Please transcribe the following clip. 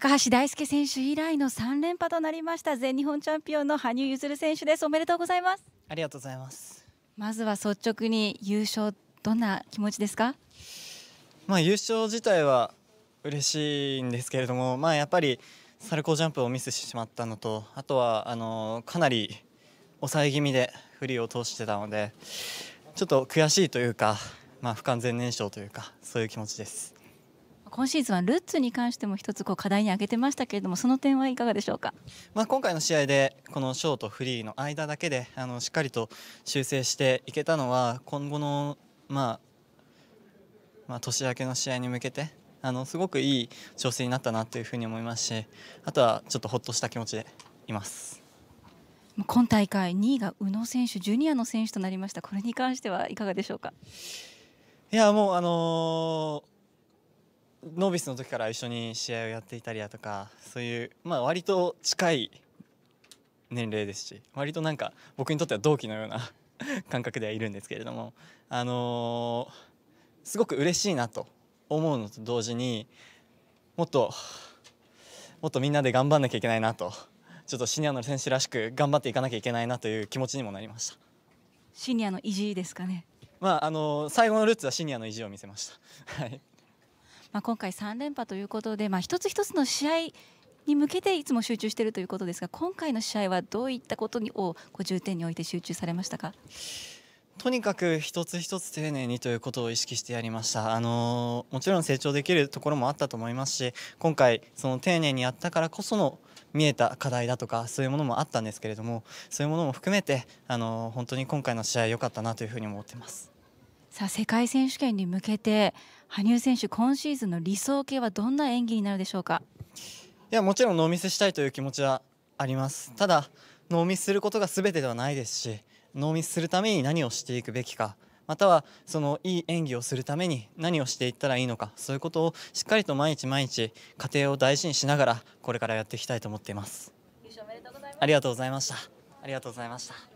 高橋大輔選手以来の3連覇となりました全日本チャンピオンの羽生結弦選手ですおめでとうございますありがとうございますまずは率直に優勝どんな気持ちですかまあ優勝自体は嬉しいんですけれどもまあやっぱりサルコージャンプをミスしてしまったのとあとはあのかなり抑え気味でフリーを通してたのでちょっと悔しいというかまあ不完全燃焼というかそういう気持ちです今シーズンはルッツに関しても一つこう課題に挙げてましたけれどもその点はいかがでしょうか、まあ、今回の試合でこのショートフリーの間だけであのしっかりと修正していけたのは今後の、まあ、まあ、年明けの試合に向けてあのすごくいい調整になったなというふうに思いますしあとはちょっとほっとした気持ちでいます。今大会2位が宇野選手、ジュニアの選手となりました、これに関してはいかがでしょうか。いやもうあのノービスの時から一緒に試合をやっていたりだとかそういう、まあ、割と近い年齢ですし割となんか僕にとっては同期のような 感覚ではいるんですけれども、あのー、すごく嬉しいなと思うのと同時にもっともっとみんなで頑張んなきゃいけないなとちょっとシニアの選手らしく頑張っていかなきゃいけないなという気持ちにもなりましたシニアの意地ですかねまああのー、最後のルーツはシニアの意地を見せました。はいまあ、今回3連覇ということで、まあ、一つ一つの試合に向けていつも集中しているということですが今回の試合はどういったことを重点において集中されましたかとにかく一つ一つ丁寧にということを意識してやりました、あのもちろん成長できるところもあったと思いますし今回、その丁寧にやったからこその見えた課題だとかそういうものもあったんですけれどもそういうものも含めて、あの本当に今回の試合良かったなというふうに思ってますさあ世界選手権に向けて羽生選手、今シーズンの理想形はどんな演技になるでしょうかいやもちろんノーミスしたいという気持ちはありますただ、ノーミスすることが全てではないですしノーミスするために何をしていくべきかまたはそのいい演技をするために何をしていったらいいのかそういうことをしっかりと毎日毎日家庭を大事にしながらこれからやっていきたいと思っていますありがとうございましたありがとうございました